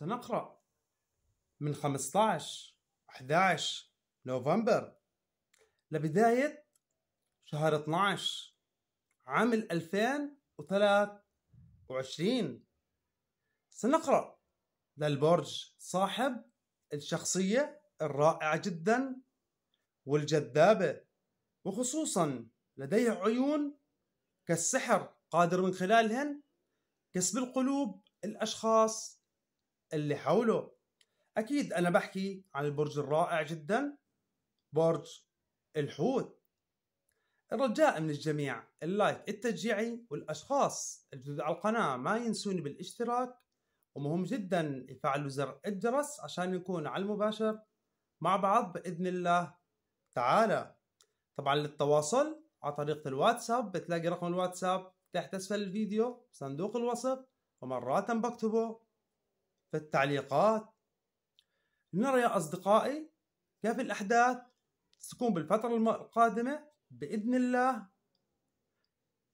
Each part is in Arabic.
سنقرأ من 15 11 نوفمبر لبداية شهر 12 عام 2023 سنقرأ للبرج صاحب الشخصية الرائعة جدا والجذابة وخصوصا لديه عيون كالسحر قادر من خلالهن كسب القلوب الأشخاص اللي حوله أكيد أنا بحكي عن البرج الرائع جدا برج الحوت الرجاء من الجميع اللايك التشجيعي والأشخاص الجدد على القناة ما ينسوني بالاشتراك ومهم جدا يفعلوا زر الجرس عشان يكون على المباشر مع بعض بإذن الله تعالى طبعا للتواصل على طريقة الواتساب بتلاقي رقم الواتساب تحت أسفل الفيديو صندوق الوصف ومرات بكتبه في التعليقات لنرى يا أصدقائي كيف الأحداث ستكون بالفترة القادمة بإذن الله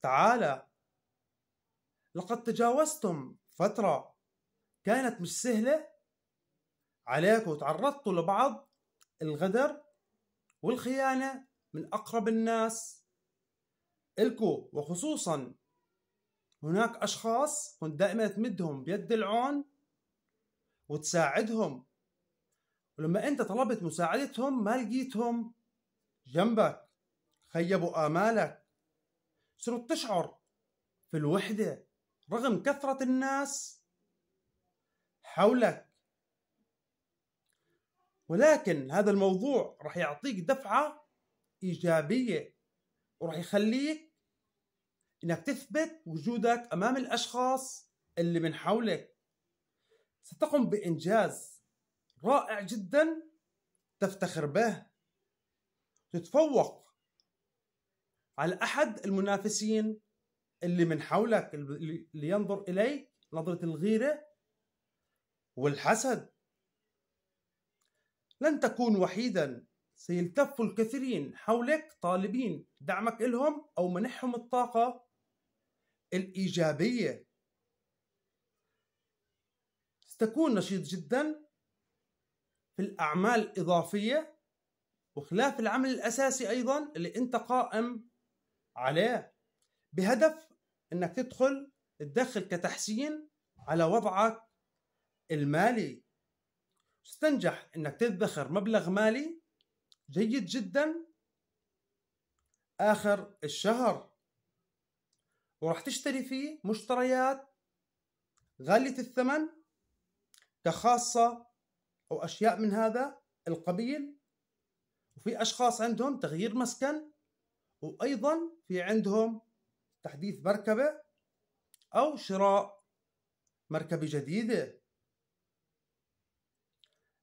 تعالى لقد تجاوزتم فترة كانت مش سهلة عليكم وتعرضتوا لبعض الغدر والخيانة من أقرب الناس إلكو وخصوصا هناك أشخاص كنت دائما تمدهم بيد العون وتساعدهم ولما انت طلبت مساعدتهم ما لقيتهم جنبك خيبوا امالك صرت تشعر في الوحده رغم كثره الناس حولك ولكن هذا الموضوع راح يعطيك دفعه ايجابيه وراح يخليك انك تثبت وجودك امام الاشخاص اللي من حولك ستقوم بإنجاز رائع جدا تفتخر به تتفوق على أحد المنافسين اللي من حولك اللي ينظر إليك نظرة الغيرة والحسد لن تكون وحيدا سيلتف الكثيرين حولك طالبين دعمك لهم أو منحهم الطاقة الإيجابية ستكون نشيط جدا في الأعمال الإضافية وخلاف العمل الأساسي أيضا اللي أنت قائم عليه بهدف أنك تدخل تدخل كتحسين على وضعك المالي ستنجح أنك تدخر مبلغ مالي جيد جدا آخر الشهر وراح تشتري فيه مشتريات غالية الثمن كخاصة أو أشياء من هذا القبيل وفي أشخاص عندهم تغيير مسكن وأيضا في عندهم تحديث مركبة أو شراء مركبة جديدة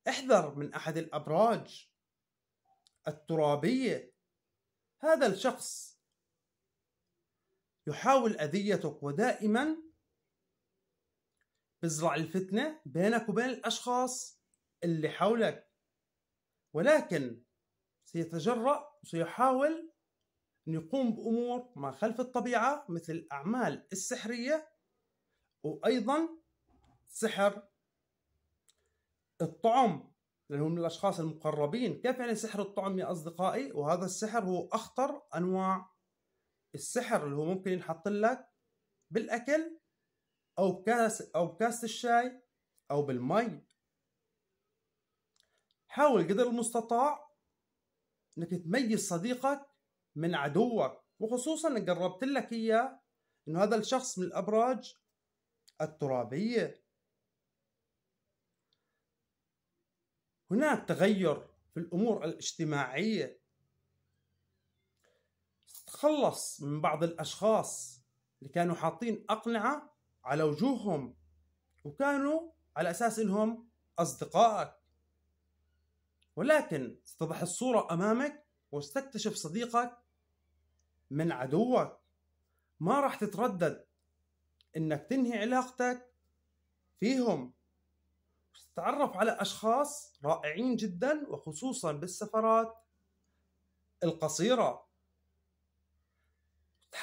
احذر من أحد الأبراج الترابية هذا الشخص يحاول أذيتك ودائما بزرع الفتنة بينك وبين الأشخاص اللي حولك ولكن سيتجرأ وسيحاول أن يقوم بأمور ما خلف الطبيعة مثل الأعمال السحرية وأيضا سحر الطعم لأنه من الأشخاص المقربين كيف يعني سحر الطعم يا أصدقائي وهذا السحر هو أخطر أنواع السحر اللي هو ممكن ينحط لك بالأكل او بكاس او بكاسه الشاي او بالمي حاول قدر المستطاع انك تميز صديقك من عدوك وخصوصا انك قربت لك اياه انه هذا الشخص من الابراج الترابيه هناك تغير في الامور الاجتماعيه تخلص من بعض الاشخاص اللي كانوا حاطين اقنعه على وجوههم وكانوا على اساس انهم اصدقائك ولكن تتضح الصوره امامك واستكتشف صديقك من عدوك ما راح تتردد انك تنهي علاقتك فيهم تتعرف على اشخاص رائعين جدا وخصوصا بالسفرات القصيره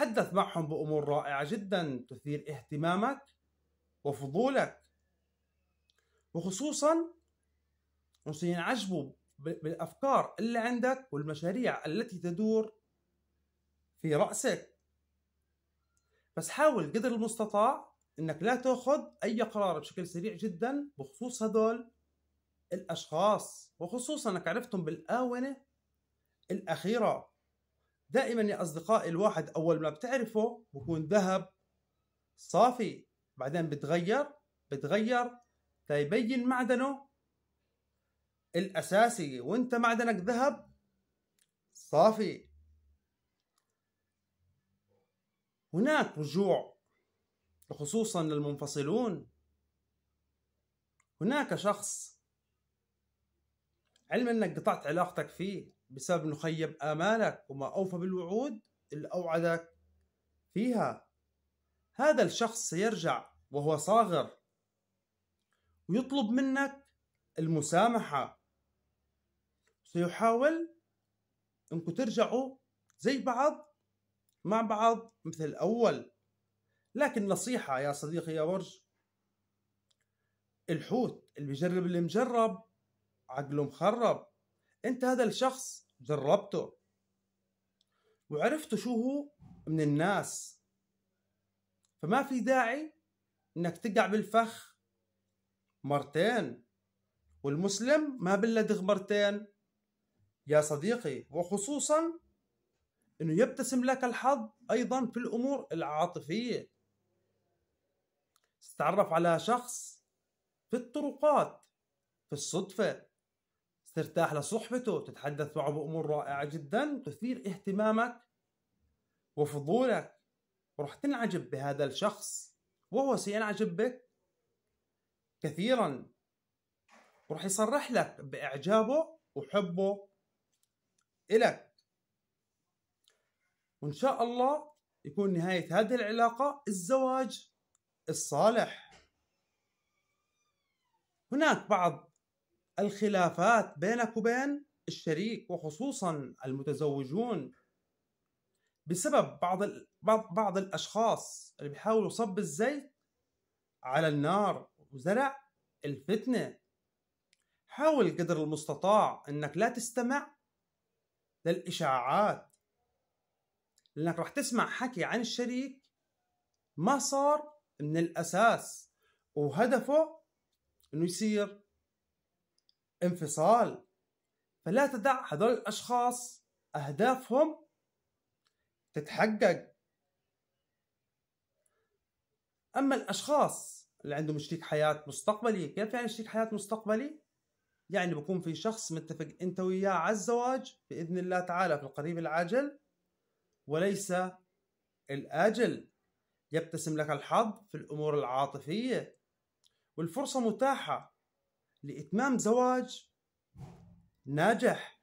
تتحدث معهم بأمور رائعة جدا تثير اهتمامك وفضولك وخصوصا هم سينعجبوا بالأفكار اللي عندك والمشاريع التي تدور في رأسك بس حاول قدر المستطاع انك لا تاخذ اي قرار بشكل سريع جدا بخصوص هدول الاشخاص وخصوصا انك عرفتهم بالاونه الاخيره دائما يا اصدقائي الواحد اول ما بتعرفه بكون ذهب صافي بعدين بتغير بتغير تيبين معدنه الاساسي وانت معدنك ذهب صافي هناك رجوع خصوصا للمنفصلون هناك شخص علم انك قطعت علاقتك فيه بسبب انه خيب امالك وما اوفى بالوعود اللي اوعدك فيها هذا الشخص سيرجع وهو صاغر ويطلب منك المسامحة سيحاول انكم ترجعوا زي بعض مع بعض مثل الأول لكن نصيحة يا صديقي يا برج الحوت اللي بيجرب اللي مجرب عقله مخرب انت هذا الشخص جربته وعرفته شو هو من الناس فما في داعي انك تقع بالفخ مرتين والمسلم ما بلدغ مرتين يا صديقي وخصوصا انه يبتسم لك الحظ ايضا في الامور العاطفيه تتعرف على شخص في الطرقات في الصدفه ترتاح لصحبته تتحدث معه بأمور رائعة جدا تثير اهتمامك وفضولك ورح تنعجب بهذا الشخص وهو سينعجب بك كثيرا ورح يصرح لك بإعجابه وحبه إلك وإن شاء الله يكون نهاية هذه العلاقة الزواج الصالح هناك بعض الخلافات بينك وبين الشريك وخصوصا المتزوجون بسبب بعض ال... بعض بعض الاشخاص اللي بيحاولوا صب الزيت على النار وزرع الفتنه حاول قدر المستطاع انك لا تستمع للاشاعات لانك راح تسمع حكي عن الشريك ما صار من الاساس وهدفه انه يصير انفصال فلا تدع هذول الأشخاص أهدافهم تتحقق أما الأشخاص اللي عندهم شريك حياة مستقبلي كيف يعني شريك حياة مستقبلي؟ يعني بكون في شخص متفق أنت وياه على الزواج بإذن الله تعالى في القريب العاجل وليس الآجل يبتسم لك الحظ في الأمور العاطفية والفرصة متاحة لإتمام زواج ناجح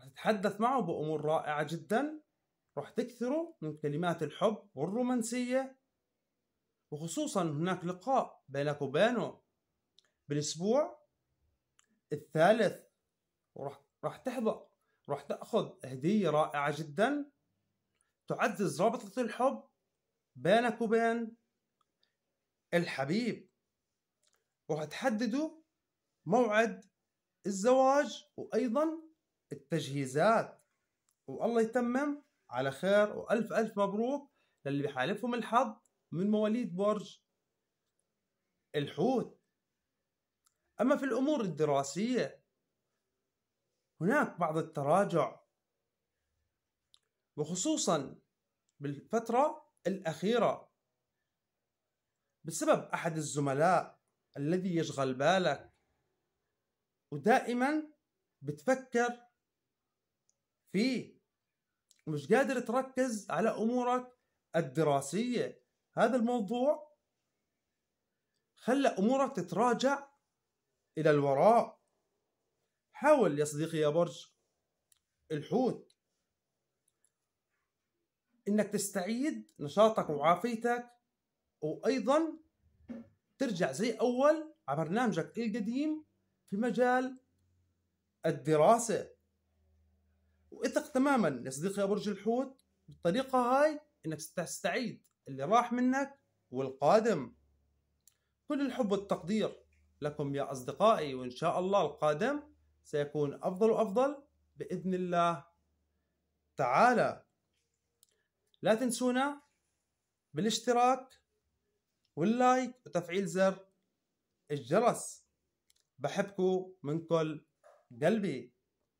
رح تتحدث معه بأمور رائعة جدا رح تكثروا من كلمات الحب والرومانسية وخصوصا هناك لقاء بينك وبينه بالأسبوع الثالث ورح راح تحظى راح تاخذ هديه رائعه جدا تعزز رابطه الحب بينك وبين الحبيب تحددوا موعد الزواج وايضا التجهيزات والله يتمم على خير والف الف مبروك للي بحالفهم الحظ من مواليد برج الحوت اما في الامور الدراسيه هناك بعض التراجع وخصوصا بالفتره الاخيره بسبب احد الزملاء الذي يشغل بالك ودائما بتفكر فيه ومش قادر تركز على امورك الدراسيه هذا الموضوع خلى امورك تتراجع الى الوراء حاول يا صديقي يا برج الحوت انك تستعيد نشاطك وعافيتك وايضا ترجع زي اول على برنامجك القديم في مجال الدراسه واثق تماما يا صديقي يا برج الحوت بالطريقه هاي انك ستستعيد اللي راح منك والقادم كل الحب والتقدير لكم يا أصدقائي وإن شاء الله القادم سيكون أفضل وأفضل بإذن الله تعالى لا تنسونا بالاشتراك واللايك وتفعيل زر الجرس بحبكم من كل قلبي